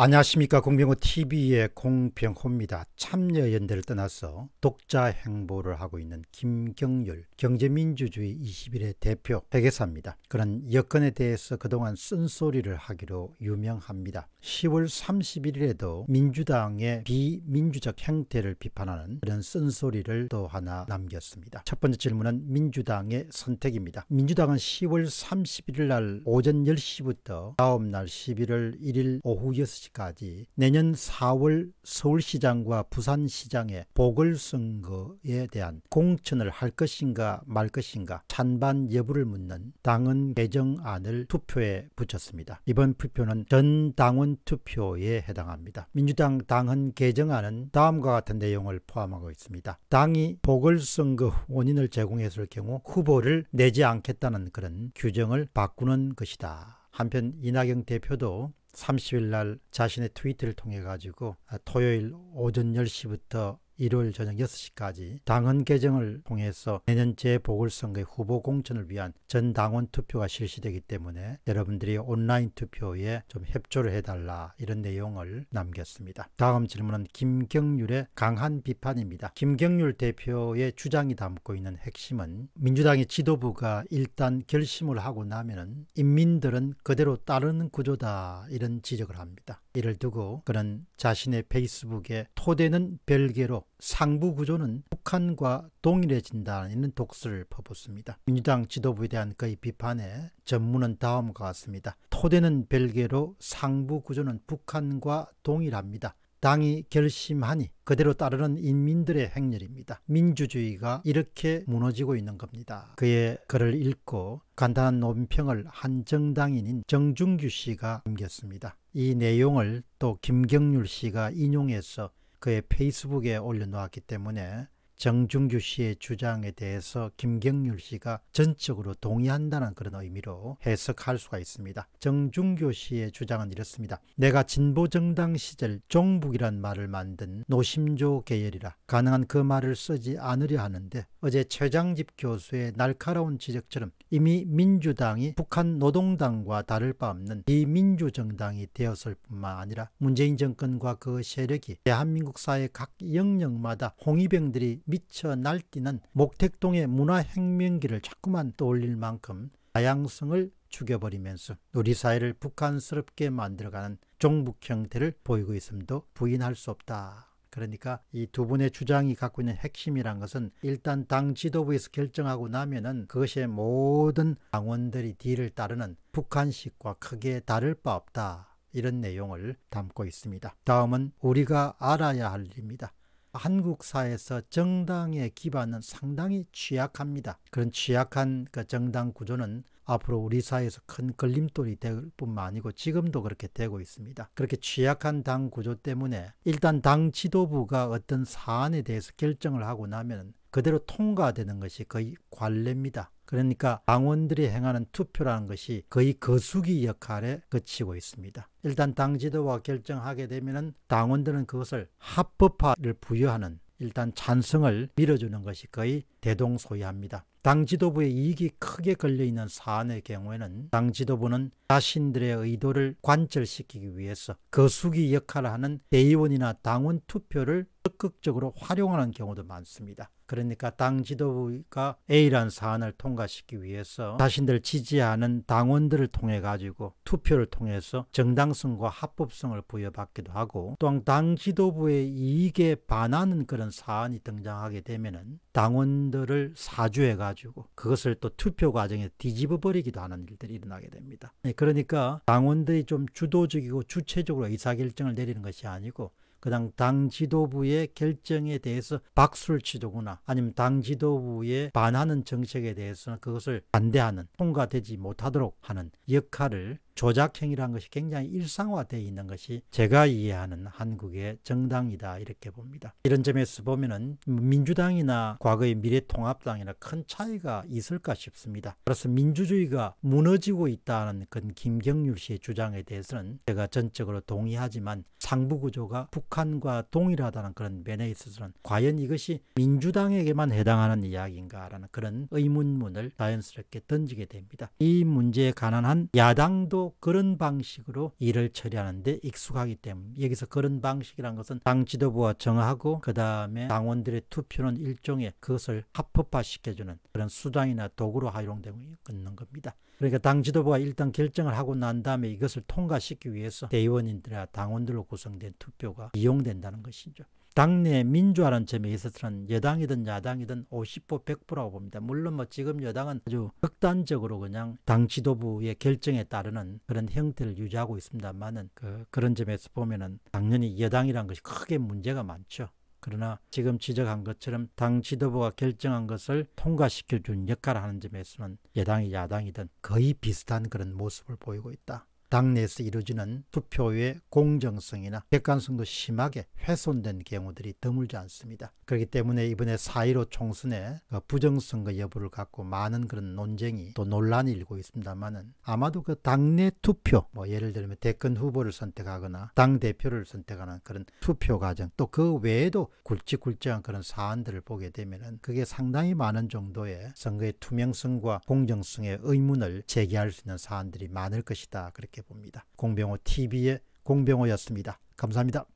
안녕하십니까 공병호TV의 공병호입니다. 참여연대를 떠나서 독자 행보를 하고 있는 김경률 경제민주주의 21의 대표 회계사입니다. 그런 여건에 대해서 그동안 쓴소리를 하기로 유명합니다. 10월 31일에도 민주당의 비민주적 행태를 비판하는 그런 쓴소리를 또 하나 남겼습니다. 첫 번째 질문은 민주당의 선택입니다. 민주당은 10월 31일 날 오전 10시부터 다음 날 11월 1일 오후 6시 2까지 내년 4월 서울시장과 부산시장의 보궐선거에 대한 공천을 할 것인가 말 것인가 찬반 여부를 묻는 당은 개정안을 투표에 붙였습니다. 이번 투표는 전 당원 투표에 해당합니다. 민주당 당헌 개정안은 다음과 같은 내용을 포함하고 있습니다. 당이 보궐선거 그 원인을 제공했을 경우 후보를 내지 않겠다는 그런 규정을 바꾸는 것이다. 한편 이낙연 대표도 30일 날 자신의 트위터를 통해 가지고 아, 토요일 오전 10시부터 일요일 저녁 6시까지 당헌 개정을 통해서 내년 재보궐선거의 후보 공천을 위한 전 당원 투표가 실시되기 때문에 여러분들이 온라인 투표에 좀 협조를 해달라 이런 내용을 남겼습니다. 다음 질문은 김경률의 강한 비판입니다. 김경률 대표의 주장이 담고 있는 핵심은 민주당의 지도부가 일단 결심을 하고 나면은 인민들은 그대로 따르는 구조다 이런 지적을 합니다. 이를 두고 그는 자신의 페이스북에 토대는 별개로 상부 구조는 북한과 동일해진다는 독설을 퍼붓습니다. 민주당 지도부에 대한 그의 비판에 전문은 다음과 같습니다. 토대는 별개로 상부 구조는 북한과 동일합니다. 당이 결심하니 그대로 따르는 인민들의 행렬입니다. 민주주의가 이렇게 무너지고 있는 겁니다. 그의 글을 읽고 간단한 논평을 한 정당인인 정중규 씨가 남겼습니다. 이 내용을 또 김경률 씨가 인용해서 그의 페이스북에 올려놓았기 때문에 정중규 씨의 주장에 대해서 김경률 씨가 전적으로 동의한다는 그런 의미로 해석할 수가 있습니다. 정중규 씨의 주장은 이렇습니다. 내가 진보정당 시절 종북이란 말을 만든 노심조 계열이라 가능한 그 말을 쓰지 않으려 하는데 어제 최장집 교수의 날카로운 지적처럼 이미 민주당이 북한 노동당과 다를 바 없는 비민주정당이 되었을 뿐만 아니라 문재인 정권과 그 세력이 대한민국 사회 각 영역마다 홍위병들이 미쳐 날뛰는 목택동의 문화혁명기를 자꾸만 떠올릴 만큼 다양성을 죽여버리면서 우리 사회를 북한스럽게 만들어가는 종북 형태를 보이고 있음도 부인할 수 없다. 그러니까 이 두 분의 주장이 갖고 있는 핵심이란 것은 일단 당 지도부에서 결정하고 나면은 그것의 모든 당원들이 뒤를 따르는 북한식과 크게 다를 바 없다. 이런 내용을 담고 있습니다. 다음은 우리가 알아야 할 일입니다. 한국사에서 회 정당의 기반은 상당히 취약합니다. 그런 취약한 그 정당 구조는 앞으로 우리 사회에서 큰 걸림돌이 될 뿐만 아니고 지금도 그렇게 되고 있습니다. 그렇게 취약한 당 구조 때문에 일단 당 지도부가 어떤 사안에 대해서 결정을 하고 나면 그대로 통과되는 것이 거의 관례입니다. 그러니까 당원들이 행하는 투표라는 것이 거의 거수기 역할에 그치고 있습니다. 일단 당 지도부가 결정하게 되면 당원들은 그것을 합법화를 부여하는 일단 찬성을 밀어주는 것이 거의 대동소이합니다. 당 지도부의 이익이 크게 걸려있는 사안의 경우에는 당 지도부는 자신들의 의도를 관철시키기 위해서 거수기 역할을 하는 대의원이나 당원 투표를 적극적으로 활용하는 경우도 많습니다. 그러니까 당 지도부가 A라는 사안을 통과시키기 위해서 자신들 지지하는 당원들을 통해 가지고 투표를 통해서 정당성과 합법성을 부여받기도 하고 또한 당 지도부의 이익에 반하는 그런 사안이 등장하게 되면 당원들을 사주해 가지고 가지고 그것을 또 투표 과정에 뒤집어 버리기도 하는 일들이 일어나게 됩니다. 네, 그러니까 당원들이 좀 주도적이고 주체적으로 의사결정을 내리는 것이 아니고 그냥 당 지도부의 결정에 대해서 박수를 치더구나 아니면 당 지도부의 반하는 정책에 대해서는 그것을 반대하는 통과되지 못하도록 하는 역할을 조작행위라는 것이 굉장히 일상화되어 있는 것이 제가 이해하는 한국의 정당이다 이렇게 봅니다. 이런 점에서 보면은 민주당이나 과거의 미래통합당이나 큰 차이가 있을까 싶습니다. 그래서 민주주의가 무너지고 있다는 그 김경률 씨의 주장에 대해서는 제가 전적으로 동의하지만 상부구조가 북 북한과 동일하다는 그런 면에 있어서는 과연 이것이 민주당에게만 해당하는 이야기인가라는 그런 의문문을 자연스럽게 던지게 됩니다. 이 문제에 관한 한 야당도 그런 방식으로 일을 처리하는데 익숙하기 때문에 여기서 그런 방식이란 것은 당 지도부와 정하고 그 다음에 당원들의 투표는 일종의 그것을 합법화시켜주는 그런 수단이나 도구로 활용되고 있는 겁니다. 그러니까 당 지도부가 일단 결정을 하고 난 다음에 이것을 통과시키기 위해서 대의원인들이 당원들로 구성된 투표가 이용된다는 것이죠. 당내 민주화라는 점에 있어서는 여당이든 야당이든 50% 100%라고 봅니다. 물론 뭐 지금 여당은 아주 극단적으로 그냥 당 지도부의 결정에 따르는 그런 형태를 유지하고 있습니다만은 그 그런 점에서 보면은 당연히 여당이란 것이 크게 문제가 많죠. 그러나 지금 지적한 것처럼 당 지도부가 결정한 것을 통과시켜준 역할을 하는 점에서는 여당이 야당이든 거의 비슷한 그런 모습을 보이고 있다. 당내에서 이루어지는 투표의 공정성이나 객관성도 심하게 훼손된 경우들이 드물지 않습니다. 그렇기 때문에 이번에 4.15총선에 그 부정선거 여부를 갖고 많은 그런 논쟁이 또 논란이 일고 있습니다만은 아마도 그 당내 투표 뭐 예를 들면 대권 후보를 선택하거나 당대표를 선택하는 그런 투표 과정 또 그 외에도 굵직굵직한 그런 사안들을 보게 되면은 그게 상당히 많은 정도의 선거의 투명성과 공정성의 의문을 제기할 수 있는 사안들이 많을 것이다. 그렇게 생각해 봅니다. 공병호 TV의 공병호였습니다. 감사합니다.